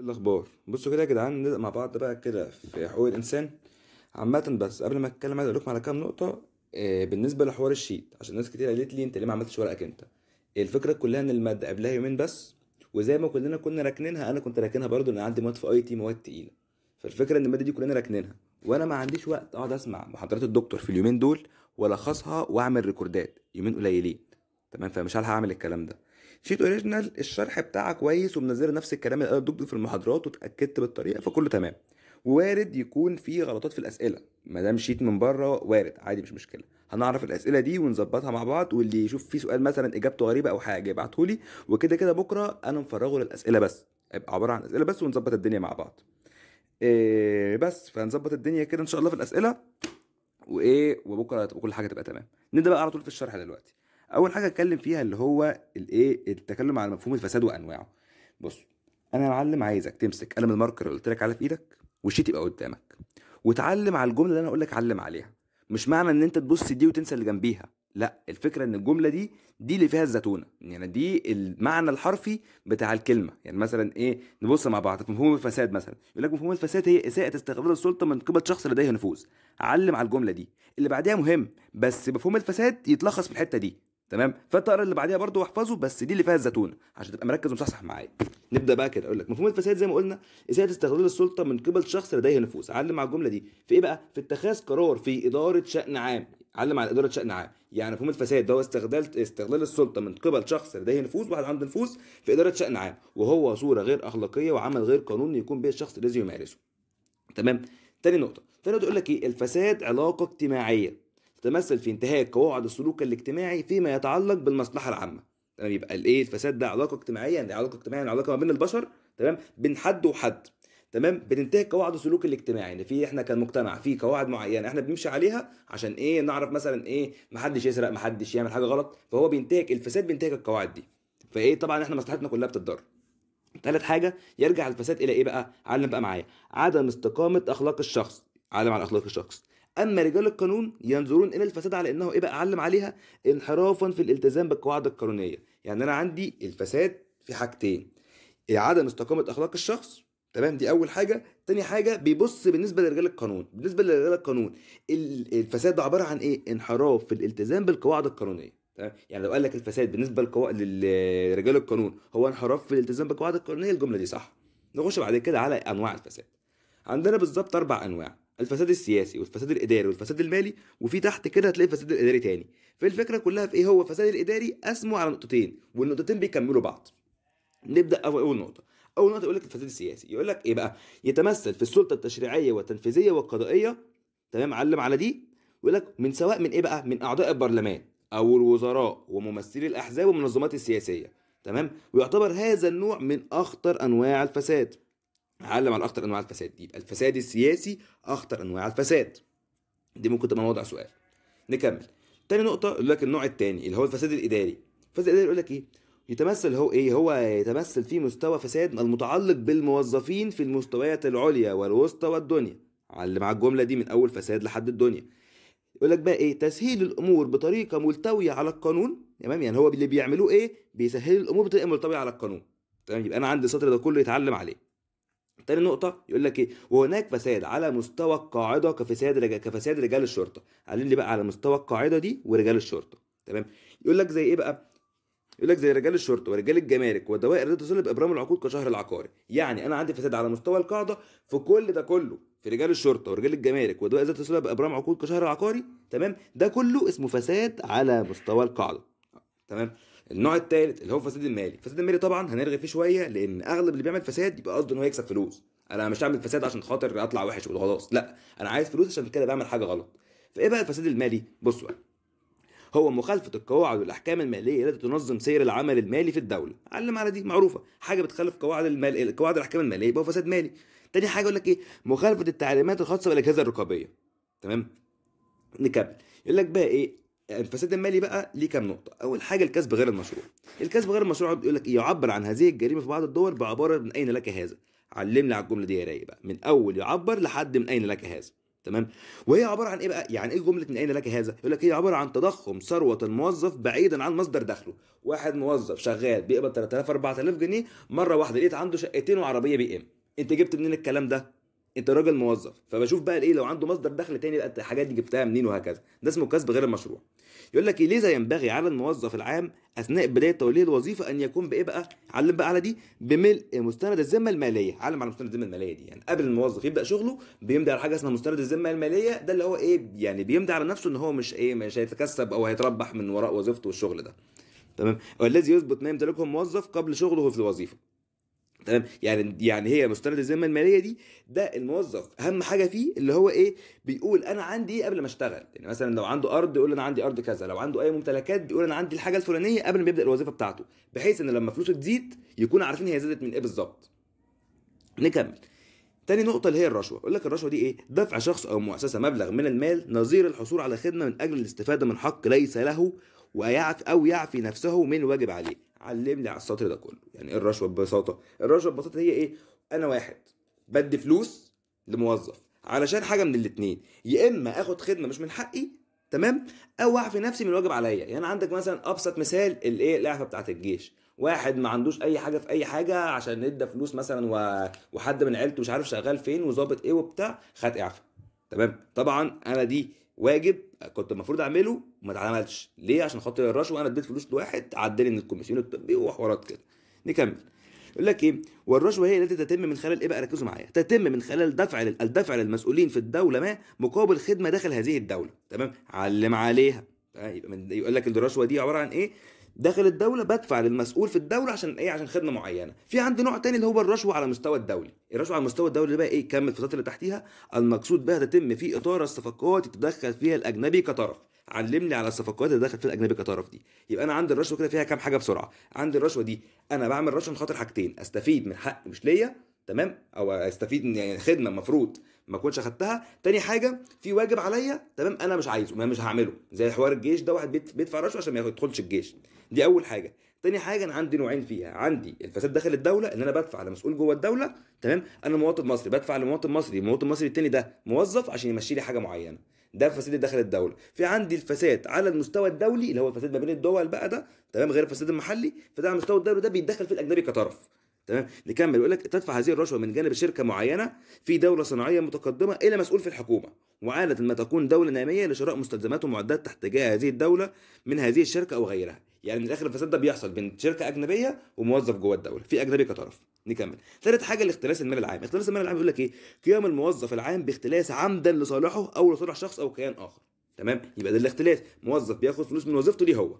الاخبار بصوا كده يا جدعان نبدا مع بعض بقى كده في حقوق الانسان عامه بس قبل ما اتكلم عايز اقول لكم على كام نقطه آه، بالنسبه لحوار الشيت عشان ناس كتير قالت لي انت ليه ما عملتش ورقك انت الفكره كلها ان الماده قبلها يومين بس وزي ما كلنا كنا راكنينها انا كنت راكنها برضو ان عندي مواد في اي تي مواد تقيله فالفكره ان الماده دي كلنا راكنينها وانا ما عنديش وقت اقعد اسمع محاضرات الدكتور في اليومين دول والخصها واعمل ريكوردات يومين قليلين تمام فمش هلحق اعمل الكلام ده شيت اوريجينال الشرح بتاعها كويس ومنزله نفس الكلام اللي انا الدكتور في المحاضرات واتاكدت بالطريقه فكله تمام وارد يكون في غلطات في الاسئله ما دام شيت من بره وارد عادي مش مشكله هنعرف الاسئله دي ونظبطها مع بعض واللي يشوف في سؤال مثلا اجابته غريبه او حاجه يبعته لي وكده كده بكره انا مفرغه للاسئله بس هيبقى عباره عن اسئله بس ونظبط الدنيا مع بعض إيه بس فهنظبط الدنيا كده ان شاء الله في الاسئله وايه وبكره كل حاجه تبقى تمام نبدا بقى على طول في الشرح دلوقتي اول حاجه اتكلم فيها اللي هو الايه التكلم على مفهوم الفساد وانواعه بص انا يا معلم عايزك تمسك قلم الماركر اللي قلت لك عليه في ايدك والشيت يبقى قدامك وتعلم على الجمله اللي انا اقول لك علم عليها مش معنى ان انت تبص دي وتنسى اللي جنبيها لا الفكره ان الجمله دي دي اللي فيها الزتونه يعني دي المعنى الحرفي بتاع الكلمه يعني مثلا ايه نبص مع بعض في مفهوم الفساد مثلا يقول لك مفهوم الفساد هي اساءه استغلال السلطه من قبل شخص لديه نفوذ علم على الجمله دي اللي بعدها مهم بس مفهوم الفساد يتلخص في الحته دي تمام فالطائره اللي بعديها برضو واحفظه بس دي اللي فيها الزتونه عشان تبقى مركز ومصحصح معايا نبدا بقى كده اقول لك مفهوم الفساد زي ما قلنا اساءه استغلال السلطه من قبل شخص لديه نفوذ علم مع الجمله دي في ايه بقى في اتخاذ قرار في اداره شان عام علم على اداره شان عام يعني مفهوم الفساد ده هو استغلال استغلال السلطه من قبل شخص لديه نفوذ واحد عنده نفوذ في اداره شان عام وهو صوره غير اخلاقيه وعمل غير قانوني يكون به الشخص الذي يمارسه تمام تاني نقطه تاني نقطه يقول لك ايه الفساد علاقه اجتماعيه تتمثل في انتهاك قواعد السلوك الاجتماعي فيما يتعلق بالمصلحه العامه تمام يبقى الايه الفساد ده علاقه اجتماعيه يعني علاقه اجتماعيه يعني علاقه ما بين البشر تمام بين حد وحد تمام بننتهك قواعد السلوك الاجتماعي يعني في احنا كمجتمع في قواعد معينه احنا بنمشي عليها عشان ايه نعرف مثلا ايه ما حدش يسرق ما حدش يعمل حاجه غلط فهو بينتهك الفساد بينتهك القواعد دي فايه طبعا احنا مصلحتنا كلها بتتضرر ثالث حاجه يرجع الفساد الى ايه بقى علم بقى معايا عدم استقامه اخلاق الشخص علم على اخلاق الشخص اما رجال القانون ينظرون الى الفساد على انه ايه بقى اعلم عليها انحرافا في الالتزام بالقواعد القانونيه يعني انا عندي الفساد في حاجتين عدم استقامه اخلاق الشخص تمام دي اول حاجه تاني حاجه بيبص بالنسبه لرجال القانون بالنسبه لرجال القانون الفساد ده عباره عن ايه انحراف في الالتزام بالقواعد القانونيه تمام يعني لو قال لك الفساد بالنسبه للقو... لرجال القانون هو انحراف في الالتزام بالقواعد القانونيه الجمله دي صح نخش بعد كده على انواع الفساد عندنا بالظبط اربع انواع الفساد السياسي والفساد الاداري والفساد المالي وفي تحت كده هتلاقي الفساد الاداري تاني فالفكره كلها في ايه هو الفساد الاداري قسمه على نقطتين والنقطتين بيكملوا بعض نبدا اول نقطه اول نقطه يقول لك الفساد السياسي يقول لك ايه بقى يتمثل في السلطه التشريعيه والتنفيذيه والقضائيه تمام علم على دي يقول لك من سواء من ايه بقى من اعضاء البرلمان او الوزراء وممثلي الاحزاب والمنظمات السياسيه تمام ويعتبر هذا النوع من اخطر انواع الفساد علم على اخطر انواع الفساد يبقى الفساد السياسي اخطر انواع الفساد دي ممكن تبقى موضع سؤال نكمل تاني نقطه يقول لك النوع التاني اللي هو الفساد الاداري الفساد الاداري يقول لك ايه يتمثل هو ايه هو يتمثل في مستوى فساد المتعلق بالموظفين في المستويات العليا والوسطى والدنيا علم على الجمله دي من اول فساد لحد الدنيا يقول لك بقى ايه تسهيل الامور بطريقه ملتويه على القانون تمام يعني هو اللي بيعملوه ايه بيسهل الامور بطريقه ملتويه على القانون تمام يبقى انا عندي السطر ده كله يتعلم عليه تاني نقطة يقول لك ايه وهناك فساد على مستوى القاعدة كفساد رجال كفساد رجال الشرطة علم لي بقى على مستوى القاعدة دي ورجال الشرطة تمام يقول لك زي ايه بقى يقول لك زي رجال الشرطة ورجال الجمارك ودوائر التي تصل بابرام العقود كشهر العقاري يعني انا عندي فساد على مستوى القاعدة في كل ده كله في رجال الشرطه ورجال الجمارك ودوائر التي تصل بابرام عقود كشهر العقاري. تمام ده كله اسمه فساد على مستوى القاعده تمام النوع الثالث اللي هو الفساد المالي الفساد المالي طبعا هنرغي فيه شويه لان اغلب اللي بيعمل فساد يبقى قصده ان هو يكسب فلوس انا مش هعمل فساد عشان خاطر اطلع وحش وخلاص لا انا عايز فلوس عشان كده بعمل حاجه غلط فايه بقى الفساد المالي بصوا هو مخالفة القواعد والأحكام المالية التي تنظم سير العمل المالي في الدولة، علم على دي معروفة، حاجة بتخالف قواعد المال قواعد الأحكام المالية يبقى فساد مالي. تاني حاجة يقول لك إيه؟ مخالفة التعليمات الخاصة بالأجهزة الرقابية. تمام؟ نكمل، يقول لك بقى إيه؟ الفساد المالي بقى ليه كام نقطه اول حاجه الكسب غير المشروع الكسب غير المشروع بيقول لك إيه؟ يعبر عن هذه الجريمه في بعض الدول بعباره من اين لك هذا علمني على الجمله دي يا راي بقى من اول يعبر لحد من اين لك هذا تمام وهي عباره عن ايه بقى يعني ايه جمله من اين لك هذا يقول لك هي عباره عن تضخم ثروه الموظف بعيدا عن مصدر دخله واحد موظف شغال بيقبض 3000 4000 جنيه مره واحده لقيت عنده شقتين وعربيه بي ام انت جبت منين الكلام ده انت راجل موظف فبشوف بقى الايه لو عنده مصدر دخل تاني بقى الحاجات دي جبتها منين وهكذا ده اسمه كسب غير المشروع يقول لك إيه، لذا ينبغي على الموظف العام اثناء بدايه توليه الوظيفه ان يكون بايه بقى علم بقى على دي بملء مستند الذمه الماليه علم على مستند الذمه الماليه دي يعني قبل الموظف يبدا شغله بيمضي على حاجه اسمها مستند الذمه الماليه ده اللي هو ايه يعني بيمضي على نفسه ان هو مش ايه مش هيتكسب او هيتربح من وراء وظيفته والشغل ده تمام والذي يثبت ما يمتلكه الموظف قبل شغله في الوظيفه تمام يعني يعني هي مستند الذمه الماليه دي ده الموظف اهم حاجه فيه اللي هو ايه بيقول انا عندي ايه قبل ما اشتغل يعني مثلا لو عنده ارض يقول انا عندي ارض كذا لو عنده اي ممتلكات بيقول انا عندي الحاجه الفلانيه قبل ما يبدا الوظيفه بتاعته بحيث ان لما فلوسه تزيد يكونوا عارفين هي زادت من ايه بالظبط نكمل تاني نقطة اللي هي الرشوة، يقول لك الرشوة دي إيه؟ دفع شخص أو مؤسسة مبلغ من المال نظير الحصول على خدمة من أجل الاستفادة من حق ليس له ويعف أو يعفي نفسه من واجب عليه. علمني على السطر ده كله يعني ايه الرشوه ببساطه الرشوه ببساطه هي ايه انا واحد بدي فلوس لموظف علشان حاجه من الاتنين يا اما اخد خدمه مش من حقي تمام او اعفي نفسي من الواجب عليا يعني عندك مثلا ابسط مثال الايه الاعفاء بتاعه الجيش واحد ما عندوش اي حاجه في اي حاجه عشان ادى فلوس مثلا و... وحد من عيلته مش عارف شغال فين وظابط ايه وبتاع خد اعفاء تمام طبعا انا دي واجب كنت المفروض اعمله وما اتعملش ليه عشان خاطر الرشوه انا اديت فلوس لواحد عدلي من الكوميسيون الطبي وحوارات كده نكمل يقول لك ايه والرشوه هي التي تتم من خلال ايه بقى ركزوا معايا تتم من خلال دفع الدفع للمسؤولين في الدوله ما مقابل خدمه داخل هذه الدوله تمام علم عليها يبقى يقول لك الرشوه دي عباره عن ايه داخل الدوله بدفع للمسؤول في الدوله عشان ايه عشان خدمه معينه في عندي نوع تاني اللي هو الرشوه على مستوى الدولي الرشوه على مستوى الدولي بقى ايه كمل الفترات اللي تحتيها المقصود بها تتم في اطار الصفقات تدخل فيها الاجنبي كطرف علمني على الصفقات اللي دخلت فيها الاجنبي كطرف دي يبقى انا عندي الرشوه كده فيها كام حاجه بسرعه عندي الرشوه دي انا بعمل رشوه من خاطر حاجتين استفيد من حق مش ليا تمام او استفيد من يعني خدمه المفروض ما اكونش اخدتها تاني حاجه في واجب عليا تمام انا مش عايزه ما مش هعمله زي حوار الجيش ده واحد بيدفع رشوه عشان ما يدخلش الجيش دي اول حاجه تاني حاجه انا عندي نوعين فيها عندي الفساد داخل الدوله ان انا بدفع لمسؤول جوه الدوله تمام انا مواطن مصري بدفع لمواطن مصري المواطن المصري التاني ده موظف عشان يمشي لي حاجه معينه ده فساد داخل الدوله في عندي الفساد على المستوى الدولي اللي هو الفساد ما بين الدول بقى ده تمام غير الفساد المحلي فده على المستوى الدولي ده بيتدخل في الاجنبي كطرف تمام نكمل يقول لك تدفع هذه الرشوه من جانب شركه معينه في دوله صناعيه متقدمه الى مسؤول في الحكومه وعاده ما تكون دوله ناميه لشراء مستلزمات ومعدات تحتاجها هذه الدوله من هذه الشركه او غيرها يعني من الاخر الفساد ده بيحصل بين شركه اجنبيه وموظف جوه الدوله في اجنبي كطرف نكمل ثالث حاجه الاختلاس المال العام اختلاس المال العام بيقول لك ايه قيام الموظف العام باختلاس عمدا لصالحه او لصالح شخص او كيان اخر تمام يبقى ده الاختلاس موظف بياخد فلوس من وظيفته ليه هو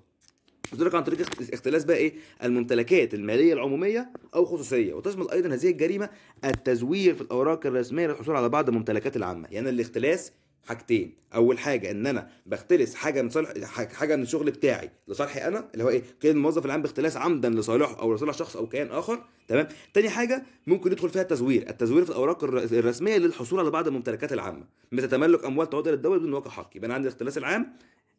قلت لك عن طريق اختلاس بقى ايه الممتلكات الماليه العموميه او خصوصيه وتشمل ايضا هذه الجريمه التزوير في الاوراق الرسميه للحصول على بعض الممتلكات العامه يعني الاختلاس حاجتين اول حاجه ان انا بختلس حاجه من صالح حاجه من الشغل بتاعي لصالحي انا اللي هو ايه قيد الموظف العام باختلاس عمدا لصالحه او لصالح شخص او كيان اخر تمام تاني حاجه ممكن يدخل فيها التزوير التزوير في الاوراق الرسميه للحصول على بعض الممتلكات العامه مثل تملك اموال تعود الدوله بدون وقع حق يبقى انا عندي الاختلاس العام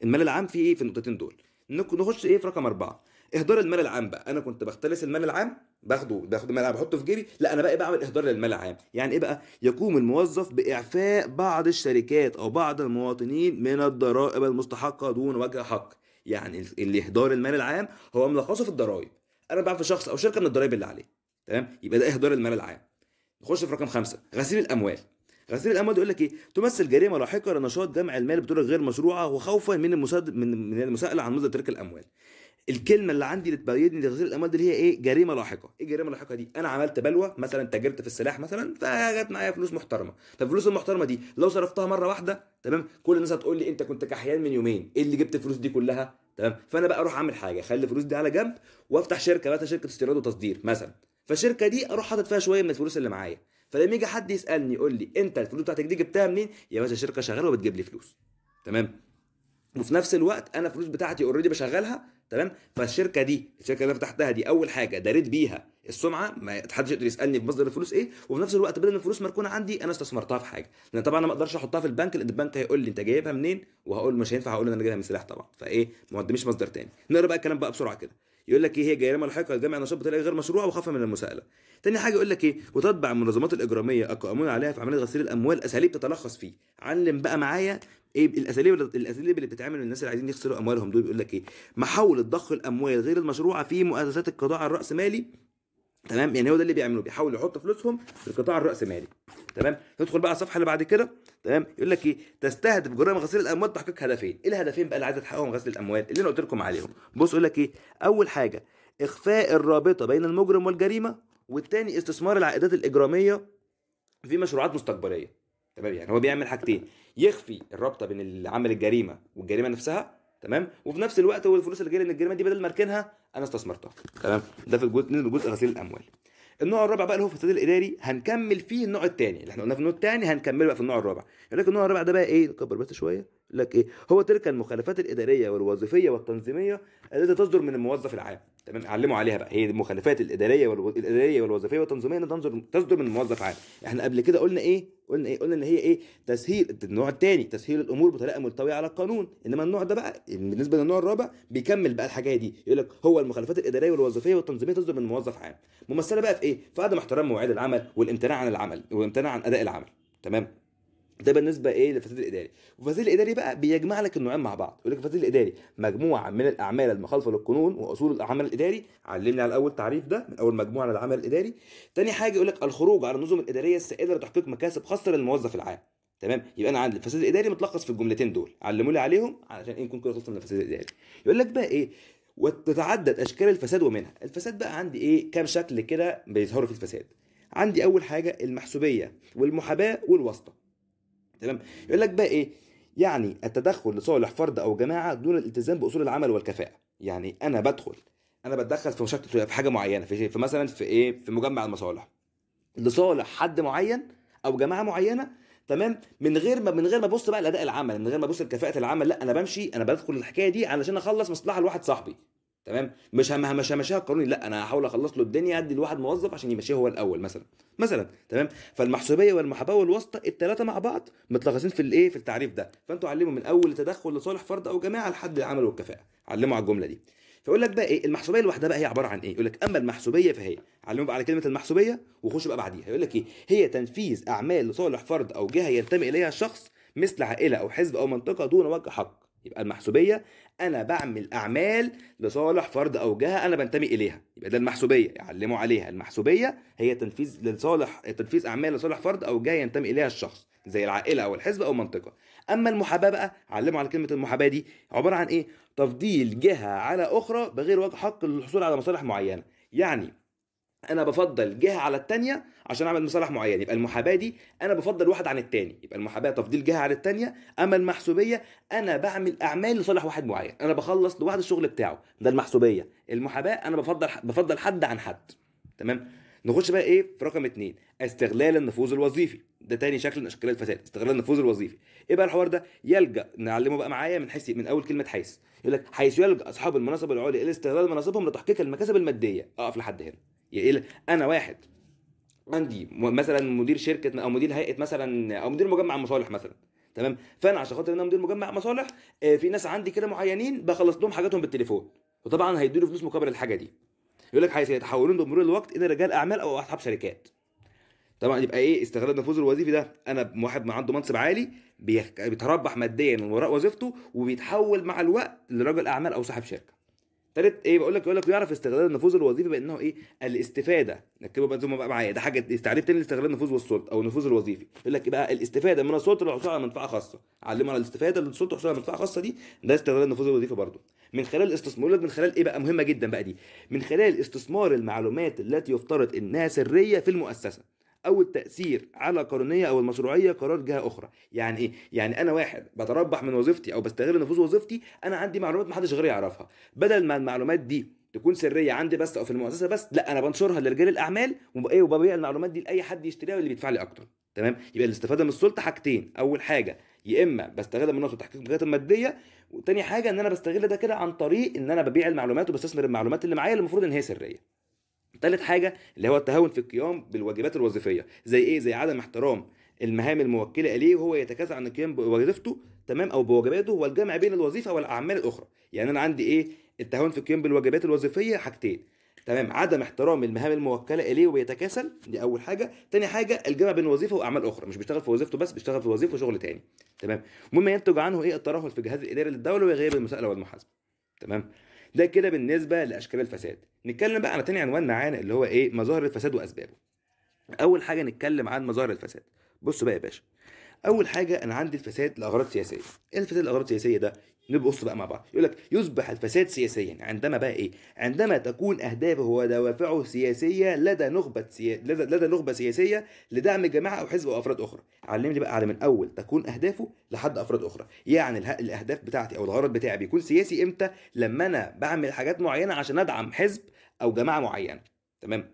المال العام في ايه في النقطتين دول نخش ايه في رقم اربعه اهدار المال العام بقى انا كنت بختلس المال العام باخده باخد المال العام بحطه في جيبي لا انا بقى إيه؟ بعمل اهدار للمال العام يعني ايه بقى يقوم الموظف باعفاء بعض الشركات او بعض المواطنين من الضرائب المستحقه دون وجه حق يعني اللي اهدار المال العام هو ملخصه في الضرائب انا بعفي شخص او شركه من الضرائب اللي عليه تمام يبقى ده اهدار المال العام نخش في رقم خمسة غسيل الاموال غسيل الاموال يقول لك ايه تمثل جريمه لاحقه لنشاط جمع المال بطرق غير مشروعه وخوفا من المساد من, من المساءله عن مصدر ترك الاموال الكلمه اللي عندي اللي تبيدني لغسيل الاموال دي اللي هي ايه جريمه لاحقه ايه الجريمه اللاحقه دي انا عملت بلوه مثلا تاجرت في السلاح مثلا فجت معايا فلوس محترمه طب الفلوس المحترمه دي لو صرفتها مره واحده تمام كل الناس هتقول لي انت كنت كحيان من يومين ايه اللي جبت الفلوس دي كلها تمام فانا بقى اروح اعمل حاجه اخلي الفلوس دي على جنب وافتح شركه بقى شركه استيراد وتصدير مثلا فالشركه دي اروح حاطط فيها شويه من الفلوس اللي معايا فلما يجي حد يسالني يقول لي انت الفلوس بتاعتك دي جبتها منين يا باشا شركه شغاله وبتجيب لي فلوس تمام وفي نفس الوقت انا الفلوس بتاعتي اوريدي بشغلها تمام فالشركه دي الشركه اللي انا فتحتها دي اول حاجه داريت بيها السمعه ما حدش يقدر يسالني في مصدر الفلوس ايه وفي نفس الوقت بدل الفلوس مركونه عندي انا استثمرتها في حاجه لان طبعا انا ما اقدرش احطها في البنك لان البنك هيقول لي انت جايبها منين وهقول مش هينفع هقول ان انا جايبها من سلاح طبعا فايه ما مصدر تاني نقرا بقى الكلام بقى بسرعه كده يقول لك ايه هي جريمه لاحقه لجمع النشاط بطريقه غير مشروعه وخاف من المساءله تاني حاجه يقول لك ايه وتتبع المنظمات الاجراميه القائمون عليها في عمليه غسيل الاموال اساليب تتلخص فيه علم بقى معايا ايه الاساليب الاساليب اللي بتتعمل للناس اللي عايزين يغسلوا اموالهم دول بيقول لك ايه محاوله ضخ الاموال غير المشروعه في مؤسسات القطاع الراسمالي تمام يعني هو ده اللي بيعملوه بيحاولوا يحطوا فلوسهم في القطاع الراسمالي تمام ندخل بقى على الصفحه اللي بعد كده تمام يقول لك ايه تستهدف جرائم غسيل الاموال تحقيق هدفين ايه الهدفين بقى اللي عايزه تحققهم غسيل الاموال اللي انا قلت لكم عليهم بص يقول لك ايه اول حاجه اخفاء الرابطه بين المجرم والجريمه والتاني استثمار العائدات الاجراميه في مشروعات مستقبليه تمام يعني هو بيعمل حاجتين يخفي الرابطه بين اللي عمل الجريمه والجريمه نفسها تمام وفي نفس الوقت هو الفلوس اللي جايه من الجريمه دي بدل ما اركنها انا استثمرتها تمام ده في الجزء جزء غسيل الاموال النوع الرابع بقى اللي هو الفساد الاداري هنكمل فيه النوع الثاني اللي احنا قلنا في النوع الثاني هنكمله بقى في النوع الرابع يقول لك النوع الرابع ده بقى ايه نكبر بس شويه لك ايه هو تلك المخالفات الاداريه والوظيفيه والتنظيميه التي تصدر من الموظف العام تمام علموا عليها بقى هي المخالفات الاداريه والو... الاداريه والوظيفيه والتنظيميه التي تنظر تصدر من الموظف عام احنا قبل كده قلنا ايه قلنا ايه قلنا ان هي ايه تسهيل النوع الثاني تسهيل الامور بطريقه ملتويه على القانون انما النوع ده بقى بالنسبه للنوع الرابع بيكمل بقى الحاجات دي يقول لك هو المخالفات الاداريه والوظيفيه والتنظيميه تصدر من موظف عام ممثله بقى في ايه في عدم احترام مواعيد العمل والامتناع عن العمل والامتناع عن اداء العمل تمام ده بالنسبه ايه للفساد الاداري والفساد الاداري بقى بيجمع لك النوعين مع بعض يقول لك الفساد الاداري مجموعه من الاعمال المخالفه للقانون واصول العمل الاداري علمني على اول تعريف ده من اول مجموعه للعمل الاداري تاني حاجه يقول لك الخروج على النظم الاداريه السائده لتحقيق مكاسب خاصه للموظف العام تمام يبقى انا عندي الفساد الاداري متلخص في الجملتين دول علموا لي عليهم علشان ايه نكون كده خلصنا من الفساد الاداري يقول لك بقى ايه وتتعدد اشكال الفساد ومنها الفساد بقى عندي ايه كام شكل كده بيظهروا في الفساد عندي اول حاجه المحسوبيه والمحاباه والواسطه تمام يقول لك بقى ايه يعني التدخل لصالح فرد او جماعه دون الالتزام باصول العمل والكفاءه يعني انا بدخل انا بتدخل في مشكله في حاجه معينه في, في مثلا في ايه في مجمع المصالح لصالح حد معين او جماعه معينه تمام من غير ما من غير ما ابص بقى الاداء العمل من غير ما ابص لكفاءه العمل لا انا بمشي انا بدخل الحكايه دي علشان اخلص مصلحه لواحد صاحبي تمام مش هم مش همشيها القانوني لا انا هحاول اخلص له الدنيا ادي لواحد موظف عشان يمشيه هو الاول مثلا مثلا تمام فالمحسوبيه والمحاباه والواسطه الثلاثه مع بعض متلخصين في الايه في التعريف ده فانتوا علموا من اول تدخل لصالح فرد او جماعه لحد العمل والكفاءه علموا على الجمله دي فيقول لك بقى ايه المحسوبيه لوحدها بقى هي عباره عن ايه يقول لك اما المحسوبيه فهي علموا بقى على كلمه المحسوبيه وخشوا بقى بعديها يقول لك ايه هي تنفيذ اعمال لصالح فرد او جهه ينتمي اليها الشخص مثل عائله او حزب او منطقه دون وجه حق يبقى المحسوبيه انا بعمل اعمال لصالح فرد او جهه انا بنتمي اليها يبقى ده المحسوبيه يعلموا عليها المحسوبيه هي تنفيذ لصالح تنفيذ اعمال لصالح فرد او جهه ينتمي اليها الشخص زي العائله او الحزب او منطقه اما المحاباه بقى علموا على كلمه المحاباه دي عباره عن ايه تفضيل جهه على اخرى بغير وجه حق للحصول على مصالح معينه يعني انا بفضل جهه على الثانيه عشان اعمل مصالح معينه يبقى المحاباه دي انا بفضل واحد عن الثاني يبقى المحاباه تفضيل جهه على الثانيه اما المحسوبيه انا بعمل اعمال لصالح واحد معين انا بخلص لواحد الشغل بتاعه ده المحسوبيه المحاباه انا بفضل بفضل حد عن حد تمام نخش بقى ايه في رقم اتنين استغلال النفوذ الوظيفي ده تاني شكل من اشكال الفساد استغلال النفوذ الوظيفي ايه بقى الحوار ده يلجا نعلمه بقى معايا من حيث من اول كلمه حيث يقول لك حيث يلجا اصحاب المناصب العليا الى استغلال مناصبهم لتحقيق المكاسب الماديه اقف لحد هنا انا واحد عندي مثلا مدير شركه او مدير هيئه مثلا او مدير مجمع مصالح مثلا تمام فانا عشان خاطر انا مدير مجمع مصالح آه، في ناس عندي كده معينين بخلص لهم حاجاتهم بالتليفون وطبعا هيدوا فلوس مقابل الحاجه دي يقول لك هيتحولون بمرور الوقت الى رجال اعمال او اصحاب شركات طبعا يبقى ايه استغلال النفوذ الوظيفي ده انا واحد ما عنده منصب عالي بيتربح ماديا من وراء وظيفته وبيتحول مع الوقت لرجل اعمال او صاحب شركه تالت ايه بقول لك يقول لك يعرف استغلال النفوذ الوظيفي بانه ايه الاستفاده نكتبه بقى ما بقى معايا ده حاجه تعريف تاني لاستغلال النفوذ والسلطه او النفوذ الوظيفي يقول لك بقى الاستفاده من السلطه للحصول على منفعه خاصه علمنا الاستفاده من السلطه للحصول على منفعه خاصه دي ده استغلال النفوذ الوظيفي برضه من خلال الاستثمار من خلال ايه بقى مهمه جدا بقى دي من خلال استثمار المعلومات التي يفترض انها سريه في المؤسسه او التاثير على قانونيه او المشروعيه قرار جهه اخرى يعني ايه يعني انا واحد بتربح من وظيفتي او بستغل نفوذ وظيفتي انا عندي معلومات ما حدش غيري يعرفها بدل ما المعلومات دي تكون سريه عندي بس او في المؤسسه بس لا انا بنشرها لرجال الاعمال إيه؟ وببيع المعلومات دي لاي حد يشتريها واللي بيدفع لي اكتر تمام يبقى الاستفاده من السلطه حاجتين اول حاجه يا اما بستغل نقطه تحقيق الحاجات الماديه وتاني حاجه ان انا بستغل ده كده عن طريق ان انا ببيع المعلومات وبستثمر المعلومات اللي معايا اللي المفروض ان هي سريه ثالث حاجه اللي هو التهاون في القيام بالواجبات الوظيفيه زي ايه زي عدم احترام المهام الموكله اليه وهو يتكاسل عن القيام بوظيفته تمام او بواجباته والجمع بين الوظيفه والاعمال الاخرى يعني انا عندي ايه التهاون في القيام بالواجبات الوظيفيه حاجتين تمام عدم احترام المهام الموكله اليه وبيتكاسل دي اول حاجه تاني حاجه الجمع بين وظيفه واعمال اخرى مش بيشتغل في وظيفته بس بيشتغل في وظيفه وشغل تاني تمام مما ينتج عنه ايه الترهل في الجهاز الاداري للدوله وغياب المساءله والمحاسبه تمام ده كده بالنسبه لاشكال الفساد نتكلم بقى على تاني عنوان معانا اللي هو ايه مظاهر الفساد واسبابه اول حاجه نتكلم عن مظاهر الفساد بصوا بقى يا باشا اول حاجه انا عندي الفساد لاغراض سياسيه ايه الفساد لاغراض سياسيه ده نبص بقى مع بعض يقول لك يصبح الفساد سياسيا عندما بقى ايه عندما تكون اهدافه ودوافعه سياسيه لدى نخبه سيا... لدى... لدى نخبه سياسيه لدعم جماعه او حزب او افراد اخرى علمني بقى على من اول تكون اهدافه لحد افراد اخرى يعني اله... الاهداف بتاعتي او الغرض بتاعي بيكون سياسي امتى لما انا بعمل حاجات معينه عشان ادعم حزب او جماعه معينه تمام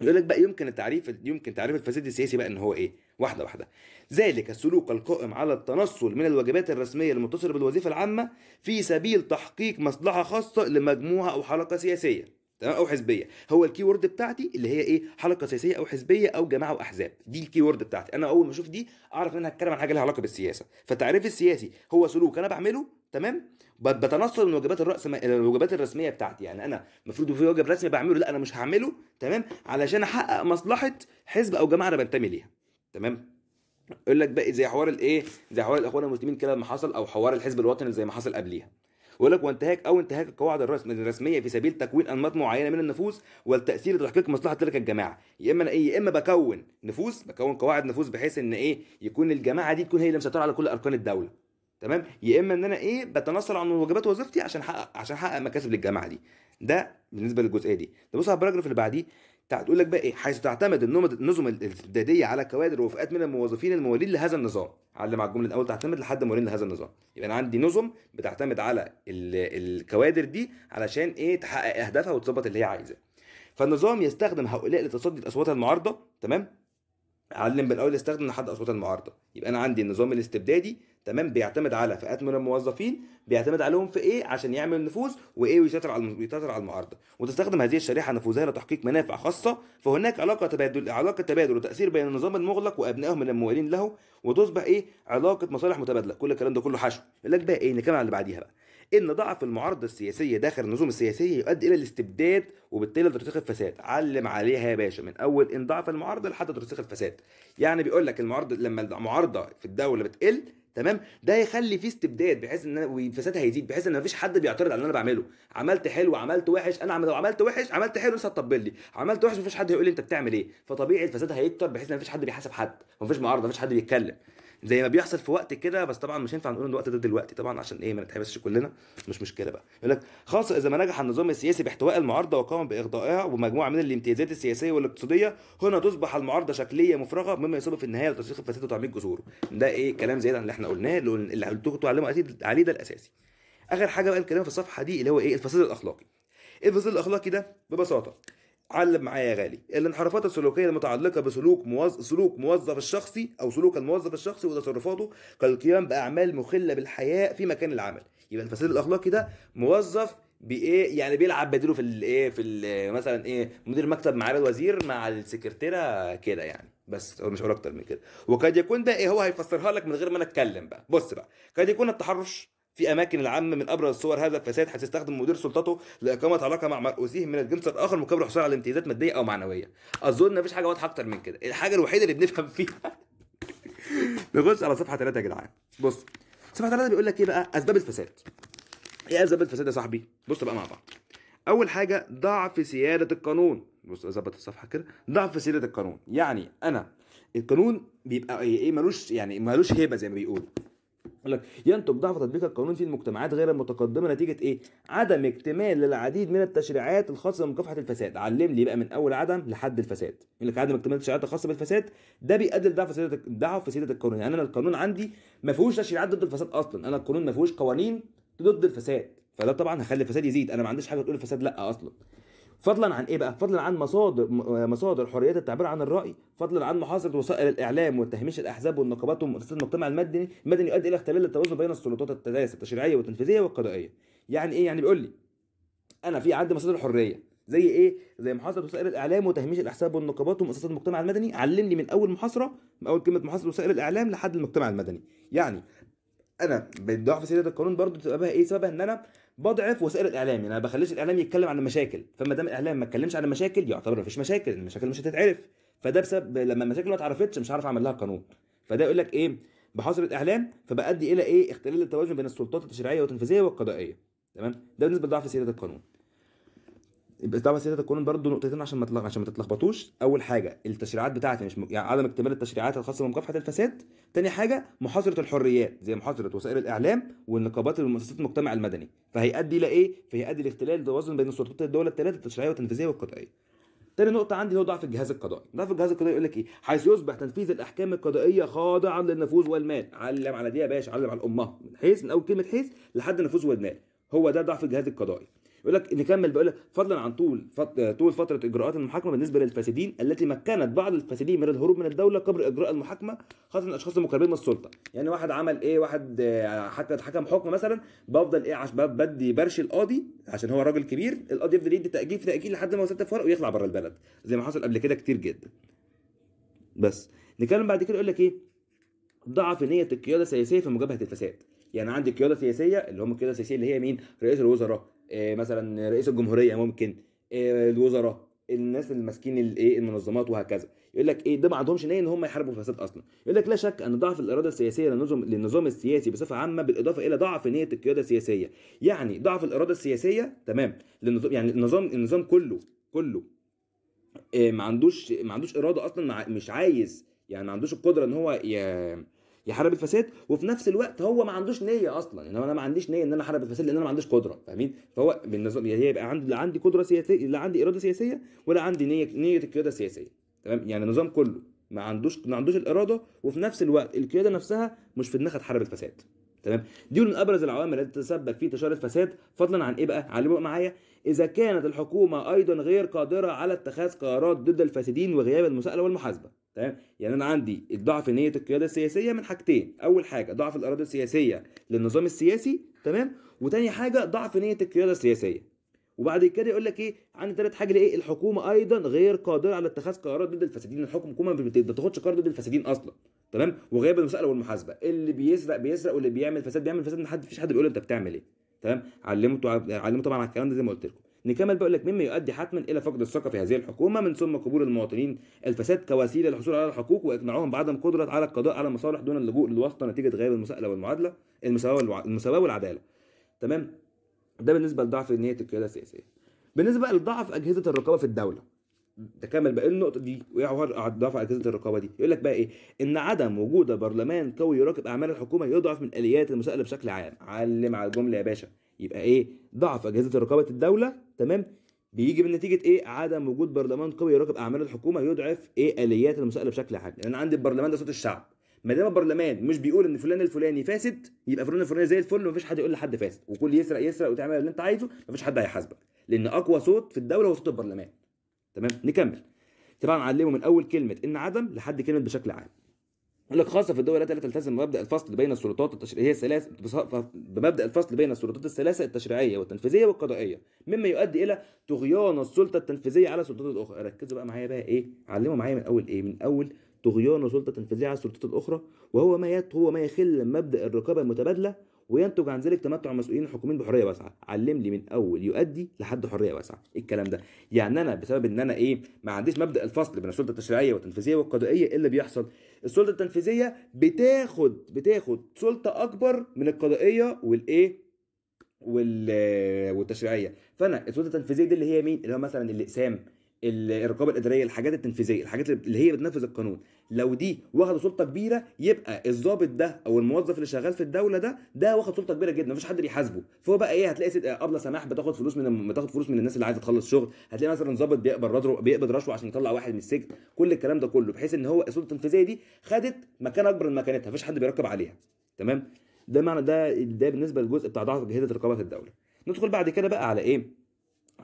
يقول لك بقى يمكن التعريف يمكن تعريف الفساد السياسي بقى ان هو ايه واحدة واحدة ذلك السلوك القائم على التنصل من الواجبات الرسمية المتصلة بالوظيفة العامة في سبيل تحقيق مصلحة خاصة لمجموعة أو حلقة سياسية تمام او حزبيه هو الكي وورد بتاعتي اللي هي ايه حلقه سياسيه او حزبيه او جماعه واحزاب دي الكي وورد بتاعتي انا اول ما اشوف دي اعرف ان انا هتكلم عن حاجه لها علاقه بالسياسه فالتعريف السياسي هو سلوك انا بعمله تمام بتنصل من واجبات الراس الواجبات الرسميه بتاعتي يعني انا المفروض في واجب رسمي بعمله لا انا مش هعمله تمام علشان احقق مصلحه حزب او جماعه انا بنتمي ليها تمام يقول لك بقى زي حوار الايه زي حوار الاخوان المسلمين كده لما حصل او حوار الحزب الوطني زي ما حصل قبليها ويقول لك وانتهاك او انتهاك القواعد الرسميه في سبيل تكوين انماط معينه من النفوذ والتاثير لتحقيق مصلحه تلك الجماعه يا اما انا ايه يا اما بكون نفوذ بكون قواعد نفوذ بحيث ان ايه يكون الجماعه دي تكون هي اللي مسيطره على كل اركان الدوله تمام يا اما ان انا ايه بتنصل عن واجبات وظيفتي عشان احقق عشان احقق مكاسب للجماعه دي ده بالنسبه للجزئيه دي نبص على البراجراف اللي بعديه تقول لك بقى ايه حيث تعتمد النظم الاستبداديه على كوادر وفئات من الموظفين الموالين لهذا النظام علم على الجمله الاول تعتمد لحد موالين لهذا النظام يبقى انا عندي نظم بتعتمد على الكوادر دي علشان ايه تحقق اهدافها وتظبط اللي هي عايزاه فالنظام يستخدم هؤلاء لتصدي الاصوات المعارضه تمام علم بالاول يستخدم لحد اصوات المعارضه يبقى انا عندي النظام الاستبدادي تمام بيعتمد على فئات من الموظفين بيعتمد عليهم في ايه عشان يعمل نفوذ وايه ويسيطر على ويسيطر على المعارضه وتستخدم هذه الشريحه نفوذها لتحقيق منافع خاصه فهناك علاقه تبادل علاقه تبادل وتاثير بين النظام المغلق وابنائه من الموالين له وتصبح ايه علاقه مصالح متبادله كل الكلام ده كله حشو يقول لك بقى ايه نكمل على اللي بعديها بقى ان ضعف المعارضه السياسيه داخل النظم السياسيه يؤدي الى الاستبداد وبالتالي ترسيخ الفساد علم عليها يا باشا من اول ان ضعف المعارضه لحد ترسيخ الفساد يعني بيقول لك المعارضه لما المعارضه في الدوله بتقل تمام ده هيخلي فيه استبداد بحيث ان الفساد هيزيد بحيث ان مفيش حد بيعترض على اللي انا بعمله عملت حلو عملت وحش انا لو عملت وحش عملت حلو لسه هتطبل لي عملت وحش مفيش حد هيقول لي انت بتعمل ايه فطبيعي الفساد هيكتر بحيث ان مفيش حد بيحاسب حد مفيش معارضه مفيش حد بيتكلم زي ما بيحصل في وقت كده بس طبعا مش هينفع نقول ان الوقت ده دلوقتي طبعا عشان ايه ما نتحبسش كلنا مش مشكله بقى يقول لك خاصه اذا ما نجح النظام السياسي باحتواء المعارضه وقام باغضائها ومجموعه من الامتيازات السياسيه والاقتصاديه هنا تصبح المعارضه شكليه مفرغه مما يصب في النهايه لتصريخ الفساد وتعميق جذوره ده ايه كلام زياده عن اللي احنا قلناه اللي تعلموا عليه ده الاساسي اخر حاجه بقى الكلام في الصفحه دي اللي هو ايه الفساد الاخلاقي الفساد الاخلاقي ده ببساطه علم معايا يا غالي الانحرافات السلوكيه المتعلقه بسلوك موظف سلوك موظف الشخصي او سلوك الموظف الشخصي وتصرفاته كالقيام باعمال مخله بالحياء في مكان العمل يبقى الفساد الاخلاقي ده موظف بايه يعني بيلعب بديله في الايه في مثلا ايه مدير مكتب مع الوزير مع السكرتيره كده يعني بس مش هقول اكتر من كده وقد يكون ده ايه هو هيفسرها لك من غير ما انا اتكلم بقى بص بقى قد يكون التحرش في اماكن العامه من ابرز صور هذا الفساد حيث مدير سلطته لاقامه علاقه مع مرؤوسيه من الجنس الاخر مقابل الحصول على امتيازات ماديه او معنويه اظن مفيش حاجه واضحه اكتر من كده الحاجه الوحيده اللي بنفهم فيها نخش على صفحه 3 يا جدعان بص صفحه 3 بيقول لك ايه بقى اسباب الفساد ايه اسباب الفساد يا صاحبي بص بقى مع بعض اول حاجه ضعف سياده القانون بص اظبط الصفحه كده ضعف سياده القانون يعني انا القانون بيبقى ايه, إيه، ملوش يعني ملوش هيبه زي ما بيقولوا يقول لك ينتج ضعف تطبيق القانون في المجتمعات غير المتقدمه نتيجه ايه؟ عدم اكتمال للعديد من التشريعات الخاصه بمكافحه الفساد، علم لي بقى من اول عدم لحد الفساد، يقول لك عدم اكتمال التشريعات الخاصه بالفساد ده بيؤدي لضعف ضعف سياده القانون، يعني انا القانون عندي ما فيهوش تشريعات ضد الفساد اصلا، انا القانون ما فيهوش قوانين ضد الفساد، فده طبعا هخلي الفساد يزيد، انا ما عنديش حاجه تقول الفساد لا اصلا. فضلا عن ايه بقى فضلا عن مصادر آه، مصادر حريات التعبير عن الراي فضلا عن محاصره وسائل الاعلام وتهميش الاحزاب والنقابات ومؤسسات المجتمع المدني المدني يؤدي الى اختلال التوازن بين السلطات الثلاثه التشريعيه والتنفيذيه والقضائيه يعني ايه يعني بيقول لي انا في عندي مصادر حريه زي ايه زي محاصره وسائل الاعلام وتهميش الاحزاب والنقابات ومؤسسات المجتمع المدني علمني من اول محاصره من اول كلمه محاصره وسائل الاعلام لحد المجتمع المدني يعني انا بالضعف سياده القانون برضو تبقى بها ايه سببها ان انا بضعف وسائل الاعلام يعني انا ما بخليش الاعلام يتكلم عن المشاكل فما دام الاعلام ما اتكلمش عن المشاكل يعتبر مفيش مشاكل المشاكل مش هتتعرف فده بسبب لما المشاكل ما اتعرفتش مش هعرف اعمل لها قانون فده يقول لك ايه بحظر الاعلام فبأدي الى ايه اختلال التوازن بين السلطات التشريعيه والتنفيذيه والقضائيه تمام ده بالنسبه لضعف سياده القانون يبقى طبعا سيادتك تكون برضه نقطتين عشان ما تلغ... عشان ما تتلخبطوش اول حاجه التشريعات بتاعتي مش م... يعني عدم اكتمال التشريعات الخاصه بمكافحه الفساد تاني حاجه محاصره الحريات زي محاصره وسائل الاعلام والنقابات والمؤسسات المجتمع المدني فهيؤدي الى ايه فهيؤدي لاختلال التوازن بين سلطات الدوله الثلاثه التشريعيه والتنفيذيه والقضائيه تاني نقطة عندي هو ضعف الجهاز القضائي، ضعف الجهاز القضائي يقول لك ايه؟ حيث يصبح تنفيذ الأحكام القضائية خاضعا للنفوذ والمال، علم على دي يا باشا، علم على أمها، من حيث من أول كلمة حيث لحد النفوذ والمال، هو ده ضعف الجهاز القضائي. يقول لك نكمل بقول فضلا عن طول فت... طول فتره اجراءات المحاكمه بالنسبه للفاسدين التي مكنت بعض الفاسدين من الهروب من الدوله قبل اجراء المحاكمه خاصه الاشخاص المقربين من السلطه يعني واحد عمل ايه واحد آه، حتى اتحكم حكم مثلا بفضل ايه عشان بدي برش القاضي عشان هو راجل كبير القاضي يفضل يدي تاجيل في تاجيل لحد ما وصلت في ورق ويطلع بره البلد زي ما حصل قبل كده كتير جدا بس نتكلم بعد كده يقول لك ايه ضعف نيه القياده السياسيه في مجابهه الفساد يعني عندي قياده سياسيه اللي هم القياده السياسيه اللي هي مين رئيس الوزراء آه، مثلا رئيس الجمهوريه ممكن آه، الوزراء الناس اللي ماسكين الايه المنظمات وهكذا يقول لك ايه ده ما عندهمش نيه ان هم يحاربوا الفساد اصلا يقول لك لا شك ان ضعف الاراده السياسيه للنظم للنظام السياسي بصفه عامه بالاضافه الى ضعف نيه القياده السياسيه يعني ضعف الاراده السياسيه تمام للنظام يعني النظام النظام كله كله إيه ما عندوش ما عندوش اراده اصلا مش عايز يعني ما عندوش القدره ان هو يحارب الفساد وفي نفس الوقت هو ما عندوش نيه اصلا يعني انا ما عنديش نيه ان انا احارب الفساد لان انا ما عنديش قدره فاهمين فهو بالنظام يعني يبقى عندي لا عندي قدره سياسيه لا عندي اراده سياسيه ولا عندي نيه نيه القياده السياسيه تمام يعني النظام كله ما عندوش ما عندوش الاراده وفي نفس الوقت القياده نفسها مش في دماغها تحارب الفساد تمام دي من ابرز العوامل التي تتسبب في انتشار الفساد فضلا عن ايه بقى علموا بقى معايا اذا كانت الحكومه ايضا غير قادره على اتخاذ قرارات ضد الفاسدين وغياب المساءله والمحاسبه تمام يعني انا عندي الضعف نيه القياده السياسيه من حاجتين اول حاجه ضعف الاراده السياسيه للنظام السياسي تمام وتاني حاجه ضعف نيه القياده السياسيه وبعد كده يقول لك ايه عندي ثلاث حاجه ايه الحكومه ايضا غير قادره على اتخاذ قرارات ضد الفاسدين الحكومه ما بتاخدش قرار ضد الفاسدين اصلا تمام وغياب المساله والمحاسبه اللي بيسرق بيسرق واللي بيعمل فساد بيعمل فساد ما حد فيش حد بيقول انت بتعمل ايه تمام علمته علمته طبعا على الكلام ده زي ما قلت لكم نكمل بقول لك مما يؤدي حتما الى فقد الثقه في هذه الحكومه من ثم قبول المواطنين الفساد كوسيله للحصول على الحقوق واقناعهم بعدم قدره على القضاء على المصالح دون اللجوء للواسطه نتيجه غياب المساءله والمعادله المساواه المساواه والعداله تمام ده بالنسبه لضعف نيه القياده السياسيه بالنسبه لضعف اجهزه الرقابه في الدوله تكمل بقى النقطه دي ويعتبر ضعف اجهزه الرقابه دي يقول لك بقى ايه ان عدم وجود برلمان قوي يراقب اعمال الحكومه يضعف من اليات المساءله بشكل عام علم على الجمله يا باشا يبقى ايه ضعف اجهزه رقابه الدوله تمام بيجي من نتيجه ايه عدم وجود برلمان قوي يراقب اعمال الحكومه يضعف ايه اليات المساءله بشكل عام يعني لان عندي البرلمان ده صوت الشعب ما دام البرلمان مش بيقول ان فلان الفلاني فاسد يبقى فلان الفلاني زي الفل ومفيش حد يقول لحد فاسد وكل يسرق يسرق وتعمل اللي انت عايزه مفيش حد هيحاسبك لان اقوى صوت في الدوله هو صوت البرلمان تمام نكمل طبعا علمه من اول كلمه ان عدم لحد كلمه بشكل عام يقول لك خاصة في الدول التي لا تلتزم بمبدأ الفصل بين السلطات التشريعية الثلاث بمبدأ الفصل بين السلطات الثلاثة التشريعية والتنفيذية والقضائية مما يؤدي إلى طغيان السلطة التنفيذية على السلطات الأخرى ركزوا بقى معايا بقى إيه علموا معايا من أول إيه من أول طغيان السلطة التنفيذية على السلطات الأخرى وهو ما يت هو ما يخل مبدأ الرقابة المتبادلة وينتج عن ذلك تمتع المسؤولين الحكوميين بحريه واسعه علم لي من اول يؤدي لحد حريه واسعه إيه الكلام ده يعني انا بسبب ان انا ايه ما عنديش مبدا الفصل بين السلطه التشريعيه والتنفيذيه والقضائيه ايه اللي بيحصل السلطه التنفيذيه بتاخد بتاخد سلطه اكبر من القضائيه والايه وال والتشريعيه فانا السلطه التنفيذيه دي اللي هي مين اللي هو مثلا الاقسام الرقابه الاداريه الحاجات التنفيذيه الحاجات اللي هي بتنفذ القانون لو دي واخده سلطه كبيره يبقى الضابط ده او الموظف اللي شغال في الدوله ده ده واخد سلطه كبيره جدا مفيش حد بيحاسبه فهو بقى ايه هتلاقي ست ابله سماح بتاخد فلوس من بتاخد فلوس من الناس اللي عايزه تخلص شغل هتلاقي مثلا ضابط بيقبض رضره بيقبض رشوه عشان يطلع واحد من السجن كل الكلام ده كله بحيث ان هو السلطه التنفيذيه دي خدت مكان اكبر من مكانتها مفيش حد بيركب عليها تمام ده معنى ده ده بالنسبه للجزء بتاع ضعف اجهزه رقابه الدوله ندخل بعد كده بقى على ايه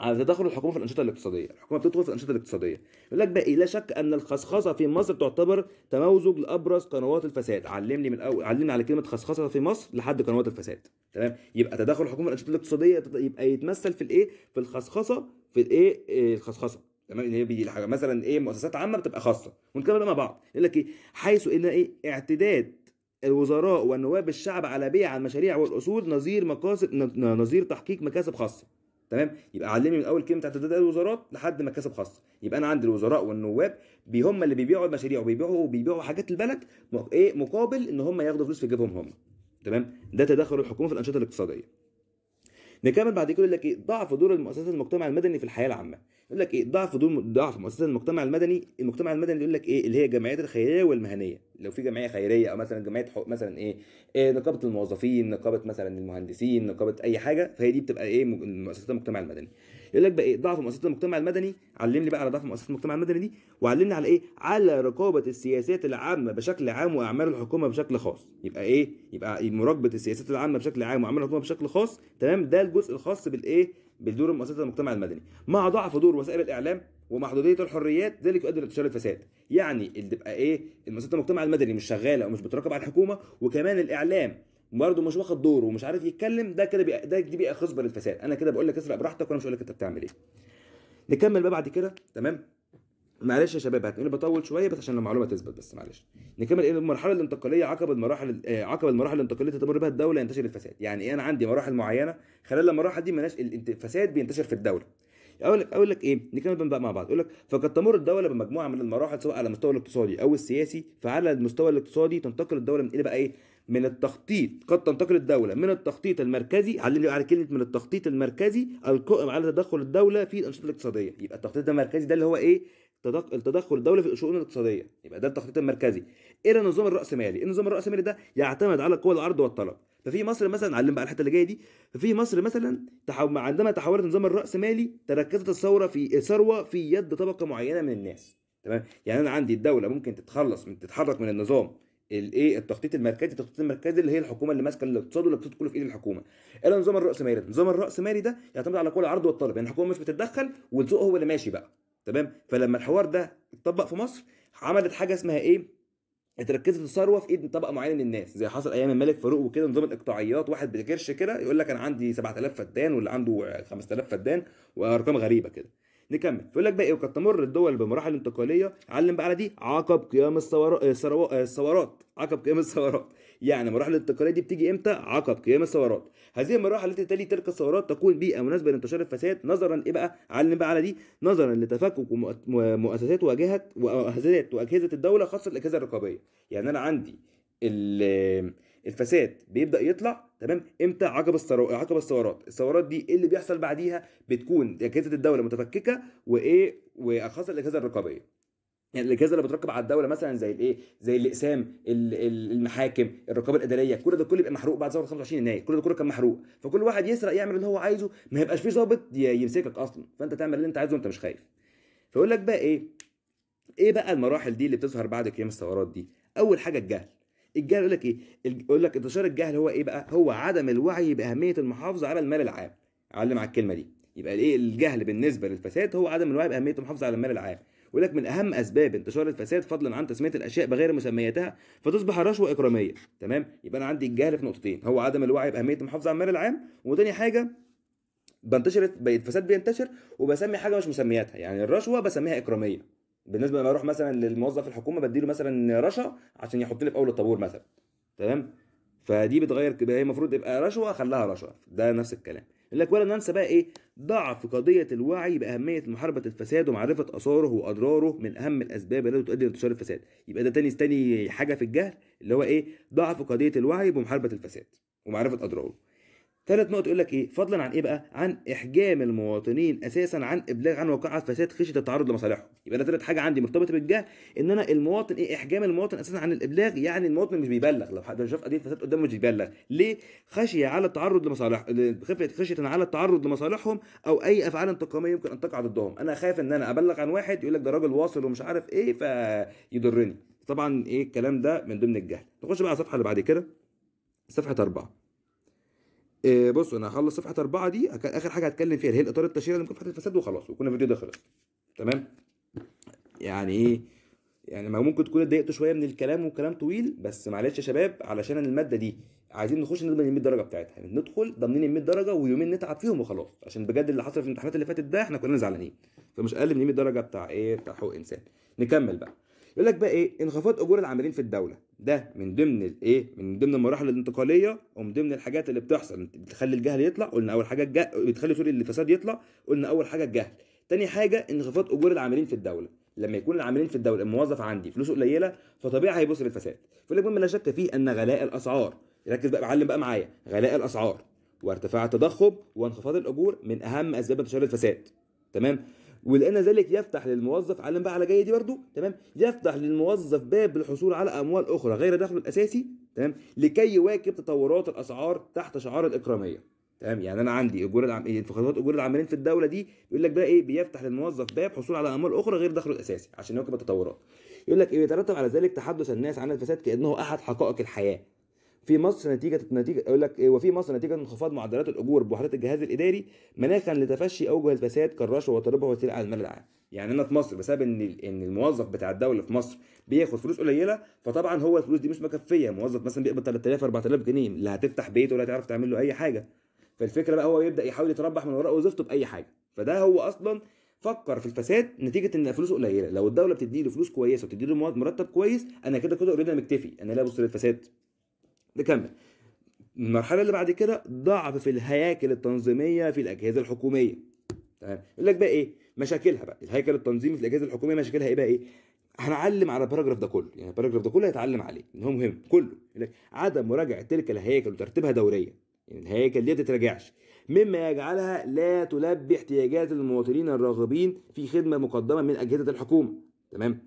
على تدخل الحكومه في الانشطه الاقتصاديه، الحكومه بتدخل في الانشطه الاقتصاديه، يقول لك بقى إيه؟ لا شك ان الخصخصه في مصر تعتبر تموزج لابرز قنوات الفساد، علمني من الاول علمني على كلمه خصخصه في مصر لحد قنوات الفساد، تمام؟ يبقى تدخل الحكومه في الانشطه الاقتصاديه يبقى يتمثل في الايه؟ في الخصخصه في الايه؟ آه، الخصخصه، تمام ان هي بيجي حاجه مثلا ايه مؤسسات عامه بتبقى خاصه ونتكلم مع بعض يقول لك ايه حيث ان ايه اعتداد الوزراء والنواب الشعب على بيع المشاريع والاصول نظير مقاصد نظير تحقيق مكاسب خاصه تمام يبقى علمني من اول كلمه اعتداد الوزارات لحد ما كسب خاص يبقى انا عندي الوزراء والنواب هم اللي بيبيعوا المشاريع وبيبيعوا وبيبيعوا حاجات البلد ايه مقابل ان هم ياخدوا فلوس في جيبهم هم تمام ده تدخل الحكومه في الانشطه الاقتصاديه نكمل بعد كده يقول لك ايه ضعف دور المؤسسات المجتمع المدني في الحياه العامه يقول لك ايه ضعف دور ضعف مؤسسات المجتمع المدني المجتمع المدني يقول لك ايه اللي هي الجمعيات الخيريه والمهنيه لو في جمعيه خيريه او مثلا جمعيه مثلا ايه, إيه نقابه الموظفين نقابه مثلا المهندسين نقابه اي حاجه فهي دي بتبقى ايه مؤسسات المجتمع المدني يقول لك بقى ايه ضعف مؤسسات المجتمع المدني علمني بقى على ضعف مؤسسات المجتمع المدني دي وعلمني على ايه على رقابه السياسات العامه بشكل عام واعمال الحكومه بشكل خاص يبقى ايه يبقى مراقبه السياسات العامه بشكل عام واعمال الحكومه بشكل خاص تمام ده الجزء الخاص بالايه بدور مؤسسات المجتمع المدني مع ضعف دور وسائل الاعلام ومحدوديه الحريات ذلك يؤدي لانتشار الفساد يعني اللي تبقى ايه مؤسسات المجتمع المدني مش شغاله ومش بتراقب على الحكومه وكمان الاعلام برضه مش واخد دوره ومش عارف يتكلم ده كده بيق... ده دي بيئه خصبه للفساد انا كده بقول لك اسرق براحتك وانا مش هقول لك انت بتعمل ايه نكمل بقى بعد كده تمام معلش يا شباب هتقولي بطول شويه بس عشان المعلومه تثبت بس معلش نكمل ايه المرحله الانتقاليه عقب المراحل آه عقب المراحل الانتقاليه تمر بها الدوله ينتشر الفساد يعني ايه انا عندي مراحل معينه خلال المراحل دي ملاش الفساد بينتشر في الدوله اقول لك اقول لك ايه نكمل بقى مع بعض اقول لك فقد تمر الدوله بمجموعه من المراحل سواء على المستوى الاقتصادي او السياسي فعلى المستوى الاقتصادي تنتقل الدوله من ايه بقى ايه من التخطيط قد تنتقل الدوله من التخطيط المركزي علمني بقى على كلمه من التخطيط المركزي القائم على تدخل الدوله في الانشطه الاقتصاديه يبقى التخطيط ده المركزي ده اللي هو ايه تدخل الدوله في الشؤون الاقتصاديه يبقى ده التخطيط المركزي الى نظام الراسمالي النظام الراسمالي ده يعتمد على قوى العرض والطلب ففي مصر مثلا علم بقى الحته اللي جايه دي ففي مصر مثلا تحو... عندما تحولت نظام الراسمالي تركزت الثوره في ثروه في يد طبقه معينه من الناس تمام يعني انا عندي الدوله ممكن تتخلص من تتحرك من النظام الايه التخطيط المركزي التخطيط المركزي اللي هي الحكومه اللي ماسكه الاقتصاد والاقتصاد كله في ايد الحكومه الا نظام الراسمالي النظام الراسمالي ده يعتمد على كل العرض والطلب يعني الحكومه مش بتتدخل والسوق هو اللي ماشي بقى تمام فلما الحوار ده اتطبق في مصر عملت حاجه اسمها ايه اتركزت الثروه في ايد طبقه معينه من الناس زي حصل ايام الملك فاروق وكده نظام الاقطاعيات واحد بكرش كده يقول لك انا عندي 7000 فدان واللي عنده 5000 فدان وارقام غريبه كده نكمل فيقول لك بقى ايه وقد تمر الدول بمراحل انتقاليه علم بقى على دي عقب قيام الثورات آه، آه، عقب قيام الثورات يعني مراحل الانتقاليه دي بتيجي امتى عقب قيام الثورات هذه المراحل التي تلي تلك الثورات تكون بيئه مناسبه لانتشار الفساد نظرا ايه بقى علم بقى على دي نظرا لتفكك مؤسسات واجهه آه، واجهزه واجهزه الدوله خاصه الاجهزه الرقابيه يعني انا عندي ال الفساد بيبدا يطلع تمام امتى عقب الثورات عقب الثورات الثورات دي ايه اللي بيحصل بعديها بتكون اجهزه الدوله متفككه وايه وخاصه الاجهزه الرقابيه يعني الاجهزه اللي بتركب على الدوله مثلا زي الايه زي الاقسام المحاكم الرقابه الاداريه كل ده كله يبقى محروق بعد ثوره 25 يناير كل ده كله كان محروق فكل واحد يسرق يعمل اللي هو عايزه ما يبقاش فيه ظابط يمسكك اصلا فانت تعمل اللي انت عايزه وانت مش خايف فيقول لك بقى ايه ايه بقى المراحل دي اللي بتظهر بعد قيام الثورات دي اول حاجه الجهل الجهل يقول لك ايه يقول لك انتشار الجهل هو ايه بقى هو عدم الوعي باهميه المحافظه على المال العام علم على الكلمه دي يبقى الايه الجهل بالنسبه للفساد هو عدم الوعي باهميه المحافظه على المال العام يقول لك من اهم اسباب انتشار الفساد فضلا عن تسميه الاشياء بغير مسمياتها فتصبح الرشوه اكراميه تمام يبقى انا عندي الجهل في نقطتين هو عدم الوعي باهميه المحافظه على المال العام وتاني حاجه بنتشر الفساد بينتشر وبسمي حاجه مش مسمياتها يعني الرشوه بسميها اكراميه بالنسبه لما اروح مثلا للموظف الحكومه بديله مثلا رشا عشان يحطني في اول الطابور مثلا تمام فدي بتغير كده هي المفروض تبقى رشوه خلاها رشوه ده نفس الكلام يقول لك ولا ننسى بقى ايه ضعف قضيه الوعي باهميه محاربه الفساد ومعرفه اثاره واضراره من اهم الاسباب التي تؤدي لانتشار الفساد يبقى ده تاني تاني حاجه في الجهل اللي هو ايه ضعف قضيه الوعي بمحاربه الفساد ومعرفه اضراره ثالث نقطه يقول لك ايه فضلا عن ايه بقى عن احجام المواطنين اساسا عن ابلاغ عن وقعه فساد خشيه التعرض لمصالحهم يبقى انا ثالث حاجه عندي مرتبطه بالجهل ان انا المواطن ايه احجام المواطن اساسا عن الابلاغ يعني المواطن مش بيبلغ لو حد شاف قضيه فساد قدامه مش بيبلغ ليه خشيه على التعرض لمصالح خفيه خشيه على التعرض لمصالحهم او اي افعال انتقاميه يمكن ان تقع ضدهم انا خايف ان انا ابلغ عن واحد يقول لك ده راجل واصل ومش عارف ايه فيضرني طبعا ايه الكلام ده من ضمن الجهل نخش بقى على الصفحه اللي بعد كده صفحه أربعة آه، بصوا انا هخلص صفحه اربعه دي اخر حاجه هتكلم فيها اللي هي الاطار التشريعي اللي ممكن في الفساد وخلاص وكنا الفيديو ده خلص تمام يعني ايه يعني ما ممكن تكون اتضايقتوا شويه من الكلام وكلام طويل بس معلش يا شباب علشان الماده دي عايزين نخش نضمن ال 100 درجه بتاعتها يعني ندخل ضامنين ال 100 درجه ويومين نتعب فيهم وخلاص عشان بجد اللي حصل في الامتحانات اللي فاتت ده احنا كلنا زعلانين فمش اقل من 100 درجه بتاع ايه بتاع حقوق انسان نكمل بقى يقول لك بقى ايه انخفاض اجور العاملين في الدوله ده من ضمن الايه من ضمن المراحل الانتقاليه ومن ضمن الحاجات اللي بتحصل بتخلي الجهل يطلع قلنا اول حاجه الجهل بتخلي سوري الفساد يطلع قلنا اول حاجه الجهل تاني حاجه انخفاض اجور العاملين في الدوله لما يكون العاملين في الدوله الموظف عندي فلوسه قليله فطبيعي هيبص للفساد فيقول لك مما لا شك فيه ان غلاء الاسعار ركز بقى معلم بقى معايا غلاء الاسعار وارتفاع التضخم وانخفاض الاجور من اهم اسباب انتشار الفساد تمام ولأن ذلك يفتح للموظف علم بقى على جاية دي برضو تمام يفتح للموظف باب الحصول على أموال أخرى غير دخله الأساسي تمام لكي يواكب تطورات الأسعار تحت شعار الإكرامية تمام يعني انا عندي اجور العام إيه، في خطوات اجور العاملين في الدوله دي بيقول لك بقى ايه بيفتح للموظف باب حصول على اموال اخرى غير دخله الاساسي عشان يواكب التطورات يقول لك ايه يترتب على ذلك تحدث الناس عن الفساد كانه احد حقائق الحياه في مصر نتيجه نتيجه اقول لك إيه، وفي مصر نتيجه انخفاض معدلات الاجور بوحدات الجهاز الاداري مناخا لتفشي اوجه الفساد كالرشوه والتربح والسرقه على المال العام يعني انا في مصر بسبب ان ان الموظف بتاع الدوله في مصر بياخد فلوس قليله فطبعا هو الفلوس دي مش مكفيه موظف مثلا بيقبض 3000 4000 جنيه لا هتفتح بيت ولا هتعرف تعمل له اي حاجه فالفكره بقى هو يبدا يحاول يتربح من وراء وظيفته باي حاجه فده هو اصلا فكر في الفساد نتيجه ان فلوسه قليله لو الدوله بتدي له فلوس كويسه وتدي له مرتب كويس انا كده كده اوريدي مكتفي انا لا ببص للفساد نكمل المرحله اللي بعد كده ضعف في الهياكل التنظيميه في الاجهزه الحكوميه تمام يقول لك بقى ايه مشاكلها بقى الهيكل التنظيمي في الاجهزه الحكوميه مشاكلها ايه بقى ايه هنعلم على الباراجراف ده كله يعني الباراجراف ده كله هيتعلم عليه ان هو مهم كله يقول لك عدم مراجعه تلك الهياكل وترتيبها دوريا يعني الهياكل دي ما تتراجعش مما يجعلها لا تلبي احتياجات المواطنين الراغبين في خدمه مقدمه من اجهزه الحكومه تمام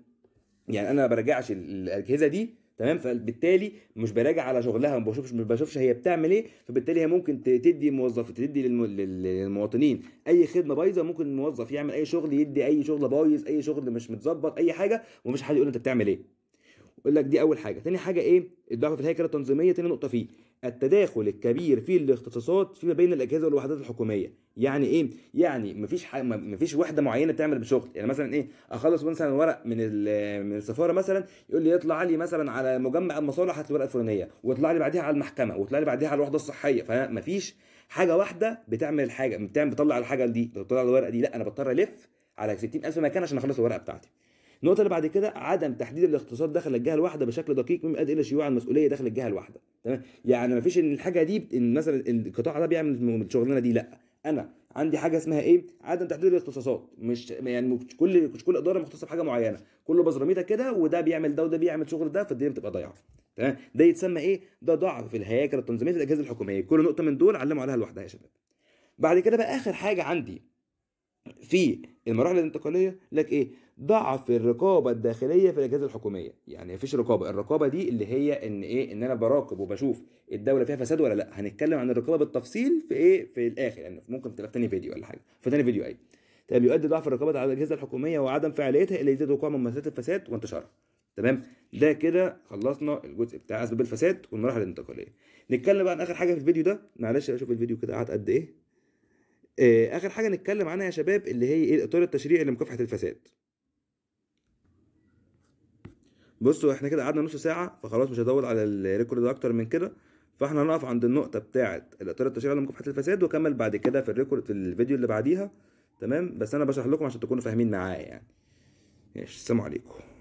يعني انا ما براجعش الاجهزه دي تمام فبالتالي مش براجع على شغلها ما بشوفش ما بشوفش هي بتعمل ايه فبالتالي هي ممكن تدي موظف تدي للمواطنين اي خدمه بايظه ممكن الموظف يعمل اي شغل يدي اي شغل بايظ اي شغل مش متظبط اي حاجه ومش حد يقول انت بتعمل ايه يقول لك دي اول حاجه تاني حاجه ايه الضعف في الهيكله التنظيميه تاني نقطه فيه التداخل الكبير في الاختصاصات فيما بين الاجهزه والوحدات الحكوميه يعني ايه يعني مفيش ح... مفيش وحده معينه بتعمل بشغل يعني مثلا ايه اخلص مثلا ورق من ال... من السفاره مثلا يقول لي يطلع لي مثلا على مجمع المصالح هات الورقه الفلانيه ويطلع لي بعديها على المحكمه ويطلع لي بعديها على الوحده الصحيه فمفيش حاجه واحده بتعمل الحاجه بتعمل بتطلع الحاجه دي بتطلع الورقه دي لا انا بضطر الف على 60000 مكان عشان اخلص الورقه بتاعتي النقطه اللي بعد كده عدم تحديد الاختصاص داخل الجهه الواحده بشكل دقيق مما ادى الى شيوع المسؤوليه داخل الجهه الواحده تمام يعني ما فيش ان الحاجه دي ان مثلا القطاع ده بيعمل الشغلانه دي لا انا عندي حاجه اسمها ايه عدم تحديد الاختصاصات مش يعني مش كل مش كل اداره مختصه بحاجه معينه كله بزراميطه كده وده بيعمل ده وده بيعمل شغل ده فالدنيا بتبقى ضايعه تمام ده يتسمى ايه ده ضعف في الهياكل التنظيميه في الاجهزه الحكوميه كل نقطه من دول علموا عليها لوحدها يا شباب بعد كده بقى اخر حاجه عندي في المراحل الانتقاليه لك ايه ضعف الرقابه الداخليه في الاجهزه الحكوميه يعني مفيش رقابه الرقابه دي اللي هي ان ايه ان انا براقب وبشوف الدوله فيها فساد ولا لا هنتكلم عن الرقابه بالتفصيل في ايه في الاخر يعني ممكن تبقى في تاني فيديو ولا حاجه في تاني فيديو أي. طيب يؤدي ضعف الرقابه على الاجهزه الحكوميه وعدم فعاليتها الى يزيد وقوع ممارسات الفساد وانتشارها تمام ده كده خلصنا الجزء بتاع اسباب الفساد والمراحل الانتقاليه نتكلم بقى عن اخر حاجه في الفيديو ده معلش اشوف الفيديو كده قعد قد ايه آه، اخر حاجه نتكلم عنها يا شباب اللي هي ايه الاطار التشريعي لمكافحه الفساد بصوا احنا كده قعدنا نص ساعه فخلاص مش هزود على الريكورد اكتر من كده فاحنا هنقف عند النقطه بتاعه الاطار التشريعي لمكافحه الفساد وكمل بعد كده في الريكورد في الفيديو اللي بعديها تمام بس انا بشرح لكم عشان تكونوا فاهمين معايا يعني ماشي السلام عليكم